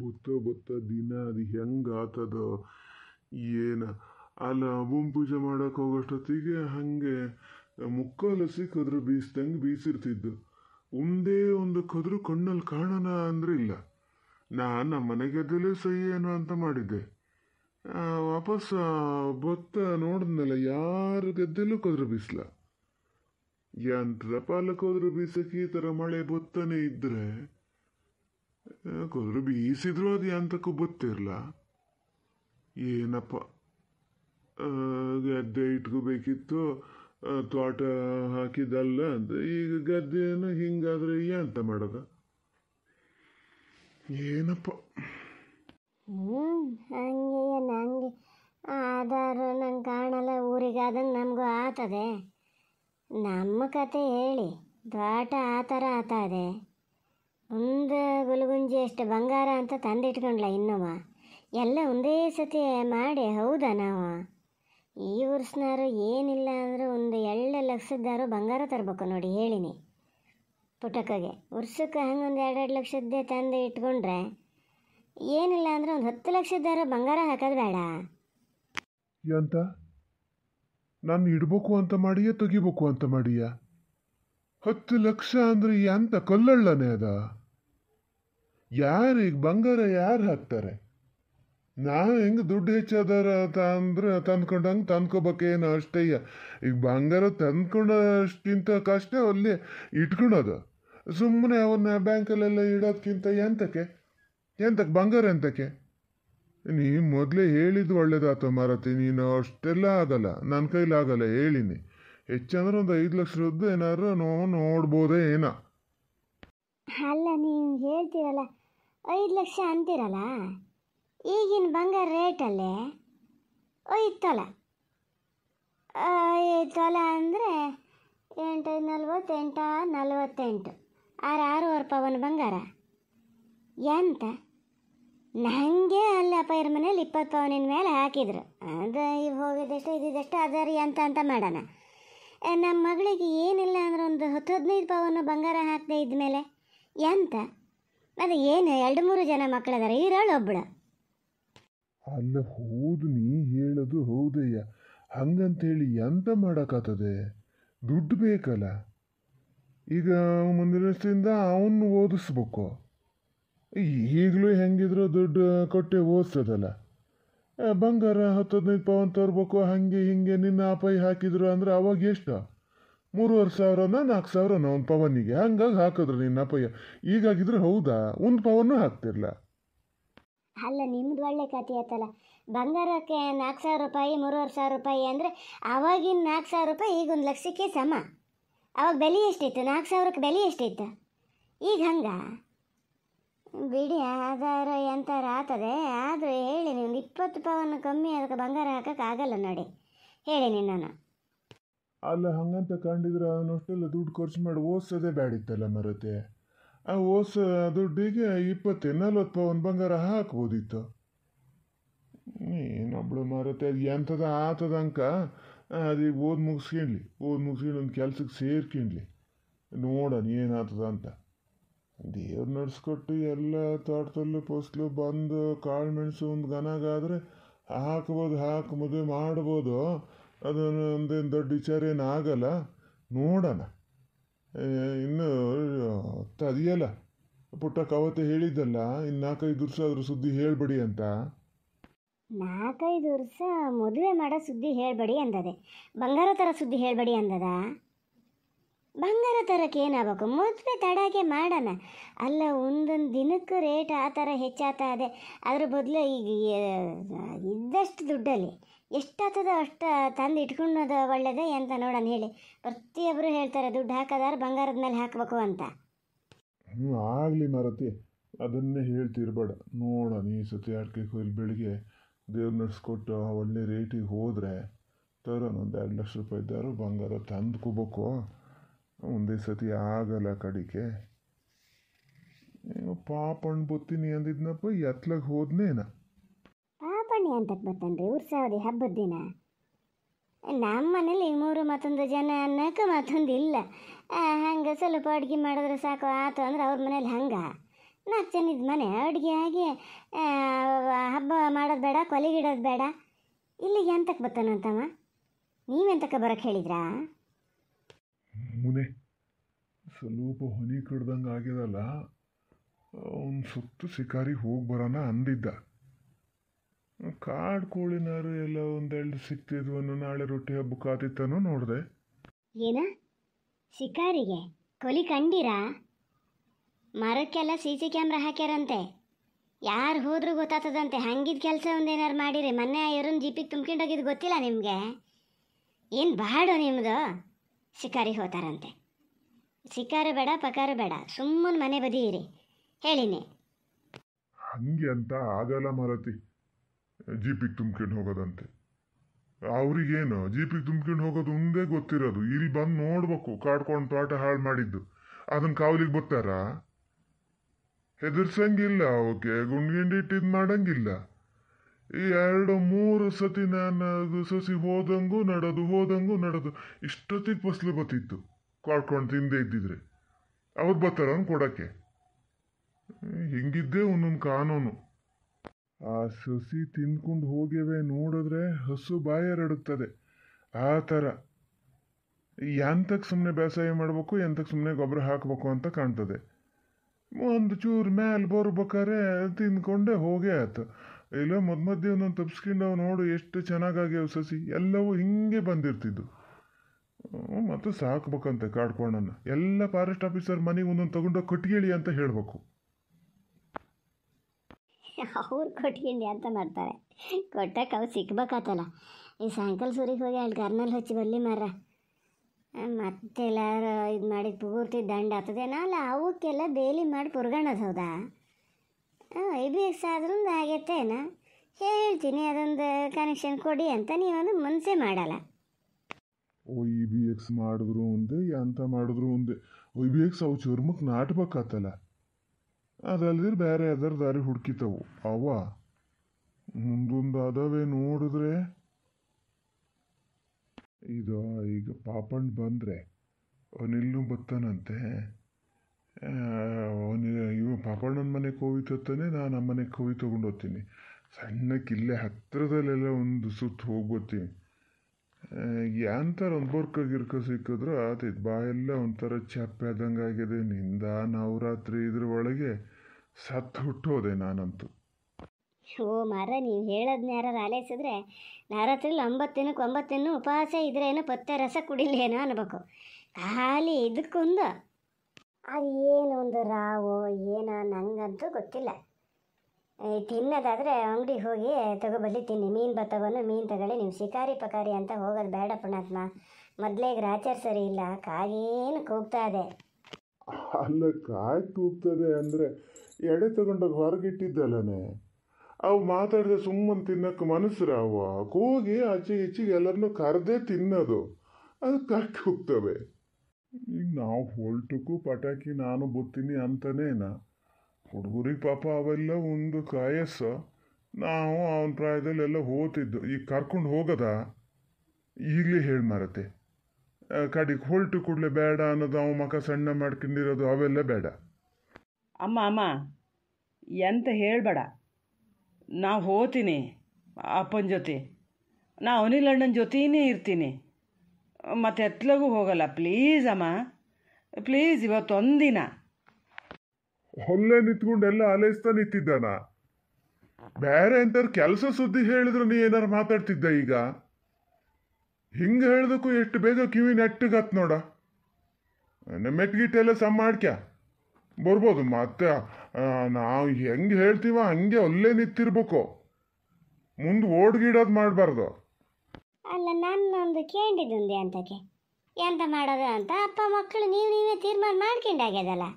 ಬುತ್ತ ಬುತ್ತ ದಿನ ಅದು ಹೆಂಗಾತದ ಏನ ಅಲ್ಲ ಅಬ್ಬನ್ ಪೂಜೆ ಮಾಡಕ್ ಹೋಗೋಷ್ಟೊತ್ತಿಗೆ ಹಾಗೆ ಮುಕ್ಕಾಲಸಿ ಕದ್ರು ಬೀಸ್ದಂಗೆ ಬೀಸಿರ್ತಿದ್ದು ಒಂದೇ ಒಂದು ಕದ್ರು ಕಣ್ಣಲ್ಲಿ ಕಾಣನ ಅಂದ್ರೆ ಇಲ್ಲ ನಾನು ನಮ್ಮ ಮನೆಗೆದಲೇ ಸಹಿ ಏನು ಅಂತ ಮಾಡಿದ್ದೆ ವಾಪಸ್ ಬತ್ತ ನೋಡಿದ್ನಲ್ಲ ಯಾರು ಗದ್ದೆಲ್ಲೂ ಕದ್ರು ಬೀಸ್ಲ ಎಂತ ಪಾಲಕ್ ಹೋದ್ರು ಬೀಸಕ್ಕೆ ಈ ತರ ಮಳೆ ಬತ್ತನೇ ಇದ್ದರೆ ಯಾಕಾದ್ರೂ ಬೀಸಿದ್ರು ಅದು ಎಂತಕ್ಕೂ ಗೊತ್ತಿರಲ್ಲ ಏನಪ್ಪ ಗದ್ದೆ ಇಟ್ಕೋಬೇಕಿತ್ತು ತೋಟ ಹಾಕಿದ್ದಲ್ಲ ಅಂತ ಈಗ ಗದ್ದೆಯನ್ನು ಹಿಂಗಾದ್ರೆ ಎಂತ ಮಾಡೋದ ಏನಪ್ಪ ಹ್ಞೂ ಹಂಗೆ ನಂಗೆ ಆಧಾರು ನಂಗೆ ಕಾಣಲ್ಲ ನಮಗೂ ಆತದೆ ನಮ್ಮ ಕತೆ ಹೇಳಿ ತೋಟ ಆ ಥರ ಆತದೆ ಒಂದು ಗುಲಗುಂಜಿ ಅಷ್ಟು ಬಂಗಾರ ಅಂತ ತಂದಿಟ್ಕೊಂಡ್ಲ ಇನ್ನೊಮ್ಮ ಎಲ್ಲ ಒಂದೇ ಸತಿ ಮಾಡಿ ಹೌದಾ ನಾವು ಈ ವರ್ಷನಾರು ಏನಿಲ್ಲ ಅಂದರೂ ಒಂದು ಎರಡು ಲಕ್ಷದ್ದಾರು ಬಂಗಾರ ತರಬೇಕು ನೋಡಿ ಹೇಳಿನಿ ಪುಟಕಗೆ ವರ್ಷಕ್ಕೆ ಹಂಗೆ ಒಂದು ಎರಡೆರಡು ಲಕ್ಷದ್ದೇ ತಂದು ಇಟ್ಕೊಂಡ್ರೆ ಏನಿಲ್ಲ ಅಂದ್ರೆ ಒಂದು ಹತ್ತು ಲಕ್ಷದ್ದಾರು ಬಂಗಾರ ಹಾಕೋದು ಬೇಡ ಎಂತ ನಾನು ಇಡಬೇಕು ಅಂತ ಮಾಡಿಯಾ ತೆಗಿಬೇಕು ಅಂತ ಮಾಡಿಯಾ ಹತ್ತು ಲಕ್ಷ ಅಂದ್ರೆ ಎಂತ ಕೊಲ್ಲಳ್ಳನೇ ಅದ ಯಾರಿಗೆ ಬಂಗಾರ ಯಾರು ಹಾಕ್ತಾರೆ ನಾನು ಹೆಂಗೆ ದುಡ್ಡು ಹೆಚ್ಚದಾರ ಅಂತ ಅಂದ್ರೆ ತಂದ್ಕೊಂಡಂಗೆ ತಂದ್ಕೋಬೇಕೇನು ಅಷ್ಟಯ್ಯ ಈಗ ಬಂಗಾರ ತಂದ್ಕೊಂಡಷ್ಟಿಂತ ಕಷ್ಟ ಅಲ್ಲಿ ಇಟ್ಕೊಳೋದು ಸುಮ್ಮನೆ ಅವನ್ನ ಬ್ಯಾಂಕಲ್ಲೆಲ್ಲ ಇಡೋದ್ಕಿಂತ ಎಂತಕ್ಕೆ ಎಂತಕ್ಕೆ ಬಂಗಾರ ಎಂತಕ್ಕೆ ನೀ ಮೊದಲೇ ಹೇಳಿದ್ದು ಒಳ್ಳೇದಾತ ಮಾರತಿ ನೀನು ಅಷ್ಟೆಲ್ಲ ಆಗಲ್ಲ ನನ್ನ ಕೈಲಾಗಲ್ಲ ಹೇಳಿನಿ ಹೆಚ್ಚಂದ್ರೆ ಒಂದು ಐದು ಲಕ್ಷರದ್ದು ಏನಾದ್ರು ನಾವು ನೋಡ್ಬೋದೇ ಏನ ಅಲ್ಲ ನೀವು ಹೇಳ್ತೀರಲ್ಲ ಐದು ಲಕ್ಷ ಅಂತೀರಲ್ಲ ಈಗಿನ ಬಂಗಾರ ರೇಟಲ್ಲೇ ಐದು ತೊಲ ಐದು ತೊಲ ಅಂದರೆ ಎಂಟು ನಲ್ವತ್ತೆಂಟು ನಲ್ವತ್ತೆಂಟು ಆರು ಆರೂವರೆ ಪವನ್ ಬಂಗಾರ ಎಂತ ನನಗೆ ಅಲ್ಲಿ ಅಪ್ಪ ಮನೇಲಿ ಇಪ್ಪತ್ತು ಪವನಿನ ಮೇಲೆ ಹಾಕಿದರು ಅದು ಈಗ ಹೋಗಿದ್ದಷ್ಟು ಇದ್ದಿದ್ದಷ್ಟು ಅದರಿ ಎಂತ ಅಂತ ಮಾಡೋಣ ನಮ್ಮ ಮಗಳಿಗೆ ಏನಿಲ್ಲ ಅಂದ್ರೆ ಒಂದು ಹತ್ತು ಹದಿನೈದು ಪವನು ಬಂಗಾರ ಹಾಕದೆ ಇದ್ಮೇಲೆ ಎಂತ ಅದು ಏನು ಎರಡು ಮೂರು ಜನ ಮಕ್ಕಳದಾರೆ ಇರೋಳು ಒಬ್ಬಳು ಅಲ್ಲ ಹೌದು ನೀ ಹೇಳೋದು ಹೌದಯ್ಯ ಹಂಗಂತೇಳಿ ಎಂತ ಮಾಡೋಕ್ಕಾಗ್ತದೆ ದುಡ್ಡು ಬೇಕಲ್ಲ ಈಗ ಮುಂದಿನ ವರ್ಷದಿಂದ ಅವನು ಓದಿಸ್ಬೇಕು ಈಗಲೂ ಹೆಂಗಿದ್ರು ದುಡ್ಡು ಕೊಟ್ಟೆ ಓದ್ಸೋದಲ್ಲ ಬಂಗಾರ ಹದಿನೈದು ಪವನ್ ತರ್ಬೇಕು ಹಾಗೆ ಹಿಂಗೆ ನಿನ್ನ ಅಪಾಯ ಹಾಕಿದ್ರು ಅಂದ್ರೆ ಅವಾಗ ಎಷ್ಟು ಮೂರುವರೆ ಸಾವಿರನ ನಾಲ್ಕು ಸಾವಿರನ ಒಂದು ಪವನಿಗೆ ಹಂಗಾಗಿ ಹಾಕಿದ್ರು ನಿನ್ನ ಅಪಾಯ ಈಗಾಗಿದ್ರೆ ಹೌದಾ ಒಂದು ಪವನು ಹಾಕ್ತಿರ್ಲ ಅಲ್ಲ ನಿಮ್ದು ಒಳ್ಳೆ ಕತೆ ಆಯ್ತಲ್ಲ ಬಂಗಾರಕ್ಕೆ ನಾಲ್ಕು ಸಾವಿರ ರೂಪಾಯಿ ಮೂರುವರೆ ಸಾವಿರ ರೂಪಾಯಿ ಅಂದರೆ ಅವಾಗಿನ ನಾಲ್ಕು ಸಾವಿರ ರೂಪಾಯಿ ಈಗ ಒಂದು ಲಕ್ಷಕ್ಕೆ ಸಮ ಅವಾಗ ಬೆಲೆ ಎಷ್ಟಿತ್ತು ನಾಲ್ಕು ಸಾವಿರಕ್ಕೆ ಬೆಲೆ ಎಷ್ಟಿತ್ತು ಈಗ ಹಂಗ ಬಿಡಿ ಆಧಾರ ಎಂತಾರ ಆತದೆ ಆದರೆ ಒಂದು ಇಪ್ಪತ್ತು ಪವನ್ ಕಮ್ಮಿ ಅದಕ್ಕೆ ಬಂಗಾರ ಆಗಲ್ಲ ನೋಡಿ ಹೇಳಿ ನಿನ್ನ ಅಲ್ಲ ಹಂಗಂತ ಕಂಡಿದ್ರೆ ಅವನಷ್ಟೆಲ್ಲ ದುಡ್ಡು ಖರ್ಚು ಮಾಡಿ ಓದಿಸೋದೇ ಬ್ಯಾಡಿತ್ತಲ್ಲ ಮರತೆ ಆ ಓಸ್ ದುಡ್ಡಿಗೆ ಇಪ್ಪತ್ತು ನಲ್ವತ್ತು ಪವನ್ ಬಂಗಾರ ಹಾಕ್ಬೋದಿತ್ತು ಏನೊಬ್ಳು ಮರತೆ ಅದು ಎಂಥದ ಆತದ ಅಂಕ ಅದು ಓದ್ ಮುಗಿಸ್ಕೊಂಡ್ಲಿ ಓದ್ ಮುಗಿಸ್ಕೊಂಡು ಒಂದು ಕೆಲ್ಸಕ್ಕೆ ಸೇರ್ಕೊಂಡ್ಲಿ ನೋಡೋಣ ಏನಾಗ್ತದ ಅಂತ ದೇವ್ರು ನಡ್ಸ್ಕೊಟ್ಟು ಎಲ್ಲ ತೋಟದಲ್ಲಿ ಫಸಲು ಬಂದು ಕಾಳು ಮೆಣಸು ಒಂದು ಗನಾಗಾದರೆ ಹಾಕ್ಬೋದು ಹಾಕಿ ಮದುವೆ ಮಾಡ್ಬೋದು ಅದನ್ನು ಒಂದೇನು ದೊಡ್ಡ ವಿಚಾರ ಏನು ಆಗಲ್ಲ ನೋಡೋಣ ಇನ್ನು ತದಿಯಲ್ಲ ಪುಟ್ಟ ಕವತೆ ಹೇಳಿದ್ದಲ್ಲ ಇನ್ನು ನಾಲ್ಕೈದು ವರ್ಷ ಆದರೂ ಸುದ್ದಿ ಹೇಳಬೇಡಿ ಅಂತ ನಾಲ್ಕೈದು ವರ್ಷ ಮದುವೆ ಮಾಡೋ ಸುದ್ದಿ ಹೇಳಬೇಡಿ ಅಂದದೆ ಬಂಗಾರ ಥರ ಸುದ್ದಿ ಹೇಳಬೇಡಿ ಅಂದದ ಬಂಗಾರ ತರಕ್ಕೆ ಏನಾಗಬೇಕು ಮದುವೆ ತಡಾಗೆ ಮಾಡೋಣ ಅಲ್ಲ ಒಂದೊಂದು ದಿನಕ್ಕೆ ರೇಟ್ ಆ ಥರ ಹೆಚ್ಚಾಗ್ತಾ ಇದೆ ಅದ್ರ ಬದಲು ಈಗ ಇದ್ದಷ್ಟು ದುಡ್ಡಲ್ಲಿ ಎಷ್ಟಾಗ್ತದೋ ಅಷ್ಟು ತಂದು ಇಟ್ಕೊಳ್ಳೋದು ಒಳ್ಳೇದೇ ಅಂತ ನೋಡೋಣ ಹೇಳಿ ಪ್ರತಿಯೊಬ್ಬರು ಹೇಳ್ತಾರೆ ದುಡ್ಡು ಹಾಕೋದಾದ್ರೆ ಬಂಗಾರದ ಮೇಲೆ ಹಾಕಬೇಕು ಅಂತ ಹ್ಞೂ ಆಗಲಿ ಮಾರುತಿ ಅದನ್ನೇ ಹೇಳ್ತಿರ್ಬೇಡ ನೋಡೋಣ ಈ ಸತಿ ಅಡಿಕೆ ಕೊಯ್ಲು ಬೆಳಿಗ್ಗೆ ದೇವ್ರು ನಡೆಸ್ಕೊಟ್ಟು ಒಳ್ಳೆ ರೇಟಿಗೆ ಹೋದರೆ ತರೋಣ ಒಂದು ಎರಡು ಲಕ್ಷ ರೂಪಾಯಿ ಇದ್ದಾರು ಬಂಗಾರ ತಂದು ಒಂದೇ ಸತಿ ಆಗಲ್ಲ ಕಡಿಕೆ ಪಾಪಣ್ಣ ಬತ್ತೀನಿ ಅಂದಿದ್ನಪ್ಪ ಎತ್ಲಿಗೆ ಹೋದ್ನೇನ ಪಾಪಣ್ಣಿ ಅಂತ ಬತ್ತನ್ರಿ ಉರ್ಸಾವದಿ ಹಬ್ಬದ ದಿನ ನಮ್ಮ ಮನೇಲಿ ಮೂರು ಮತ್ತೊಂದು ಜನ ಅನ್ನೋಕೆ ಮತ್ತೊಂದು ಇಲ್ಲ ಹಂಗೆ ಸ್ವಲ್ಪ ಅಡುಗೆ ಮಾಡಿದ್ರೆ ಸಾಕು ಆತು ಅಂದ್ರೆ ಅವ್ರ ಮನೇಲಿ ಹಂಗೆ ನಾಲ್ಕು ಜನದ ಮನೆ ಅಡುಗೆ ಆಗಿ ಹಬ್ಬ ಮಾಡೋದು ಬೇಡ ಕೊಲೆಗಿಡೋದು ಬೇಡ ಇಲ್ಲಿಗೆ ಎಂತಕ್ಕೆ ಬರ್ತಾನಂತಮ್ಮ ನೀವೆಂತಕ್ಕೆ ಬರೋಕ್ಕೆ ಹೇಳಿದ್ರಾ ಸುಮ್ಮನೆ ಸ್ವಲ್ಪ ಹೊನಿ ಕಡ್ದಂಗೆ ಆಗ್ಯದಲ್ಲ ಒಂದು ಸುತ್ತ ಶಿಕಾರಿ ಹೋಗಿ ಬರೋಣ ಅಂದಿದ್ದ ಕಾಡು ಕೋಳಿನಾರು ಎಲ್ಲ ಒಂದೆರಡು ಸಿಕ್ತಿದ್ವನು ನಾಳೆ ರೊಟ್ಟಿ ಹಬ್ಬಕ್ಕೆ ಆತಿತ್ತನೋ ನೋಡಿದೆ ಏನ ಶಿಕಾರಿಗೆ ಕೊಲಿ ಕಂಡಿರಾ ಮರಕ್ಕೆಲ್ಲ ಸಿ ಸಿ ಕ್ಯಾಮ್ರಾ ಹಾಕ್ಯಾರಂತೆ ಯಾರು ಹೋದ್ರೂ ಗೊತ್ತಾಗ್ತದಂತೆ ಹಂಗಿದ ಕೆಲಸ ಒಂದೇನಾರು ಮಾಡಿರಿ ಮೊನ್ನೆ ಇವ್ರನ್ನ ಜೀಪಿಗೆ ತುಂಬ್ಕೊಂಡೋಗಿದ್ದು ಗೊತ್ತಿಲ್ಲ ನಿಮಗೆ ಏನು ಬಾಡು ನಿಮ್ಮದು ಶಿಕಾರಿ ಹೋತಾರಂತೆ ಶಿಕಾರು ಬೇಡ ಪಕಾರು ಬೇಡ ಸುಮ್ಮನೆ ಮನೆ ಬದಿ ಇರಿ ಹೇಳಿನಿ ಹಂಗೆ ಅಂತ ಆಗಲ್ಲ ಮಾರತಿ ಜೀಪಿಗೆ ತುಂಬ್ಕೊಂಡು ಹೋಗೋದಂತೆ ಅವ್ರಿಗೇನು ಜೀಪಿಗೆ ತುಂಬ್ಕೊಂಡು ಹೋಗೋದು ಒಂದೇ ಗೊತ್ತಿರೋದು ಇಲ್ಲಿ ಬಂದು ನೋಡ್ಬೇಕು ಕಾಡ್ಕೊಂಡು ತೋಟ ಹಾಳು ಮಾಡಿದ್ದು ಅದನ್ನ ಕಾವಲಿಗೆ ಬರ್ತಾರಾ ಹೆದರ್ಸಂಗಿಲ್ಲ ಗುಂಡ್ ಗುಂಡ್ಗಿಂಡಿ ಇಟ್ಟಿದ್ದು ಮಾಡಂಗಿಲ್ಲ ಎರಡು ಮೂರು ಸತಿ ನಾನು ಅದು ಸಸಿ ಹೋದಂಗೂ ನಡೆದು ಹೋದಂಗೂ ನಡೆದು ಇಷ್ಟೊತ್ತಿಗೆ ಫಸ್ಲು ಬತ್ತಿತ್ತು ಕಾಡ್ಕೊಂಡು ತಿಂದೇ ಇದ್ದಿದ್ರೆ ಅವ್ರು ಬರ್ತಾರ ಕೊಡೋಕ್ಕೆ ಹಿಂಗಿದ್ದೆ ಒಂದೊಂದು ಕಾನೂನು ಆ ಸಸಿ ತಿಂದ್ಕೊಂಡು ಹೋಗ್ಯವೆ ನೋಡಿದ್ರೆ ಹಸು ಬಾಯರಡುತ್ತದೆ ಆ ಥರ ಎಂತಕ್ಕೆ ಸುಮ್ಮನೆ ಬೇಸಾಯ ಮಾಡಬೇಕು ಎಂತಕ್ಕೆ ಸುಮ್ಮನೆ ಗೊಬ್ಬರ ಹಾಕಬೇಕು ಅಂತ ಕಾಣ್ತದೆ ಒಂದು ಚೂರು ಮ್ಯಾಲೆ ಬರ್ಬೇಕಾರೆ ತಿಂದ್ಕೊಂಡೆ ಹೋಗೇ ಆಯ್ತು ಇಲ್ಲ ಮಧ್ಯ ಮಧ್ಯೆ ಒಂದೊಂದು ತಪ್ಸ್ಕೊಂಡವ್ ನೋಡು ಎಷ್ಟು ಚೆನ್ನಾಗಾಗ್ಯಾವ ಸಸಿ ಎಲ್ಲವೂ ಹಿಂಗೆ ಬಂದಿರ್ತಿದ್ದು ಮತ್ತು ಸಾಕ್ಬೇಕಂತೆ ಕಾಡ್ಕೊಂಡನ್ನ ಎಲ್ಲ ಫಾರೆಸ್ಟ್ ಆಫೀಸರ್ ಮನೆಗೆ ಒಂದೊಂದು ತಗೊಂಡೋಗಿ ಕಟ್ಗಿಳಿ ಅಂತ ಹೇಳಬೇಕು ಅವ್ರು ಕೊಟ್ಕೊಂಡು ಅಂತ ಮಾಡ್ತಾರೆ ಕೊಟ್ಟಕ್ಕೆ ಅವ್ರು ಸಿಕ್ಬೇಕಾತಲ್ಲ ಈ ಸಾಯಂಕಾಲ ಸೂರಿಗೆ ಹೋಗಿ ಅಲ್ಲಿ ಗರ್ನಲ್ಲಿ ಹಚ್ಚಿ ಬರಲಿ ಮರ ಮತ್ತೆ ಎಲ್ಲಾರ ಇದು ಮಾಡಿದ ಪೂರ್ತಿ ದಂಡ ಆಗ್ತದೆ ಅವಕ್ಕೆಲ್ಲ ಬೇಲಿ ಮಾಡಿ ಪುರ್ಗಣದು ಹೌದಾ ಐ ಬಿ ಎಕ್ಸ್ ಆದ್ರಿಂದ ಆಗತ್ತೇನ ಹೇಳ್ತೀನಿ ಅದೊಂದು ಕನೆಕ್ಷನ್ ಕೊಡಿ ಅಂತ ನೀವೊಂದು ಮುಂಚೆ ಮಾಡಲ್ಲ ಓ ಇ ಬಿ ಎಕ್ಸ್ ಮಾಡಿದ್ರು ಒಂದು ಎಂತ ಮಾಡಿದ್ರು ಒಂದು ಓ ಇ ಬಿ ಎಕ್ಸ್ ಅವು ಚರ್ಮಕ್ಕೆ ನಾಟ್ಬೇಕಾತಲ್ಲ ಅದಲ್ದಿರ ಬೇರೆ ಯಾವ್ದಾರು ದಾರಿ ಹುಡುಕಿತವು ಅವ ಮುಂದೊಂದು ಅದಾವೆ ನೋಡಿದ್ರೆ ಇದು ಈಗ ಪಾಪಣ್ಣ ಬಂದರೆ ಅವನಿಲ್ಲೂ ಬರ್ತಾನಂತೆ ಇವ ಪಾಪಣ್ಣನ ಮನೆ ಕೋವಿ ತತ್ತಾನೆ ನಾನು ನಮ್ಮ ಮನೆಗೆ ಕೋವಿ ತೊಗೊಂಡು ಹೋಗ್ತೀನಿ ಸಣ್ಣಕ್ಕೆ ಇಲ್ಲೇ ಹತ್ತಿರದಲ್ಲೆಲ್ಲ ಒಂದು ಸುತ್ತು ಹೋಗ್ಬೋತೀನಿ ಎಂಥರ ಒಂದು ಬರ್ಕ ಗಿರ್ಕ ಸಿಕ್ಕಿದ್ರು ಆತೈತೆ ಬಾಯೆಲ್ಲ ಒಂಥರ ಚಪ್ಪೆ ಆದಂಗೆ ಆಗಿದೆ ನಿಂದ ನವರಾತ್ರಿ ಇದ್ರ ಒಳಗೆ ಸತ್ತು ಹುಟ್ಟೋದೆ ನಾನಂತೂ ಓ ಮಾರ ನೀವು ಹೇಳೋದನ್ನ ಯಾರು ಆಲೈಸಿದ್ರೆ ನವರಾತ್ರಿಲಿ ಒಂಬತ್ತು ದಿನಕ್ಕೆ ಒಂಬತ್ತು ಉಪವಾಸ ಇದ್ರೆ ಪತ್ತೆ ರಸ ಕುಡಿಲೇನೋ ಅನ್ಬೇಕು ಖಾಲಿ ಇದಕ್ಕೊಂದು ಅದು ಏನು ಒಂದು ರಾವೋ ಏನೋ ನನಗಂತೂ ಗೊತ್ತಿಲ್ಲ ತಿನ್ನೋದಾದರೆ ಅಂಗಡಿಗೆ ಹೋಗಿ ತಗೊಬಲ್ಲಿ ತಿನ್ನಿ ಮೀನು ಬತ್ತವನ್ನು ಮೀನು ತಗೊಳ್ಳಿ ನೀವು ಶಿಕಾರಿ ಪಕಾರಿ ಅಂತ ಹೋಗೋದು ಬೇಡ ಪುಣಾತ್ಮ ಮೊದಲೇ ರಾಚಾರ್ ಸರಿ ಇಲ್ಲ ಕಾಗೇನು ಕೂಗ್ತಾ ಇದೆ ಅಲ್ಲ ಕಾಯಿ ಕೂಗ್ತದೆ ಅಂದರೆ ಎಡೆ ತಗೊಂಡೋಗಿ ಹೊರಗಿಟ್ಟಿದ್ದಲ್ಲನೇ ಅವು ಮಾತಾಡಿದ್ರೆ ಸುಮ್ಮನೆ ತಿನ್ನಕ್ಕೆ ಮನಸ್ಸು ರಾವು ಹೋಗಿ ಆಚೆ ಈಚೆಗೆ ಎಲ್ಲರನ್ನೂ ಕರೆದೇ ತಿನ್ನೋದು ಅದು ಕಾಯಿ ಕೂಗ್ತವೆ ಈಗ ನಾವು ಹೊಲ್ಟಕ್ಕೂ ಪಟಾಕಿ ನಾನು ಅಂತಲೇ ನಾ ಹುಡುಗರಿಗೆ ಪಾಪ ಅವೆಲ್ಲ ಒಂದು ಕಾಯಸ್ಸು ನಾವು ಅವನ ಪ್ರಾಯದಲ್ಲೆಲ್ಲ ಹೋತಿದ್ದು ಈಗ ಕರ್ಕೊಂಡು ಹೋಗದ ಈಗಲೇ ಹೇಳಿ ಮಾರತೆ ಕಡೆಗೆ ಹೊಲ್ಟು ಕೂಡಲೇ ಬೇಡ ಅನ್ನೋದು ಅವ ಮಕ ಸಣ್ಣ ಮಾಡ್ಕೊಂಡಿರೋದು ಅವೆಲ್ಲ ಬೇಡ ಅಮ್ಮ ಅಮ್ಮ ಎಂತ ಹೇಳಬೇಡ ನಾವು ಹೋತೀನಿ ಅಪ್ಪನ ಜೊತೆ ನಾ ಅನಿಲ್ ಅಣ್ಣನ ಜೊತೆನೇ ಇರ್ತೀನಿ ಮತ್ತೆ ಎತ್ಲಗೂ ಹೋಗಲ್ಲ ಪ್ಲೀಸ್ ಅಮ್ಮ ಪ್ಲೀಸ್ ಇವತ್ತು ಒಂದಿನ ಹೊಲ್ಲೆ ನಿಂತ್ಕೊಂಡು ಎಲ್ಲ ಆಲೈಸ್ತಾ ನಿಂತಿದ್ದಾನ ಬೇರೆ ಎಂತಾರು ಕೆಲಸ ಸುದ್ದಿ ಹೇಳಿದ್ರು ನೀ ಏನಾರು ಮಾತಾಡ್ತಿದ್ದ ಈಗ ಹಿಂಗ ಹೇಳ್ದಕ್ಕೂ ಎಷ್ಟು ಬೇಗ ಕಿವಿ ನೆಟ್ಟಿಗತ್ ನೋಡ ಮೆಟ್ಗಿಟ್ಟೆಲ್ಲ ಸಮ್ ಮಾಡ್ಕ್ಯ ಬರ್ಬೋದು ಮತ್ತೆ ನಾವು ಹೆಂಗೆ ಹೇಳ್ತೀವ ಹಂಗೆ ಅಲ್ಲೇ ನಿಂತಿರ್ಬೇಕು ಮುಂದೆ ಓಡ್ಗಿಡೋದು ಮಾಡಬಾರ್ದು ಅಲ್ಲ ನನ್ನೊಂದು ಕೇಂಡಿದುಂದೆ ಅಂತಕ್ಕೆ ಎಂತ ಮಾಡೋದು ಅಂತ ಅಪ್ಪ ಮಕ್ಕಳು ನೀವು ನೀವೇ ತೀರ್ಮಾನ ಮಾಡ್ಕೊಂಡಾಗ್ಯದಲ್ಲ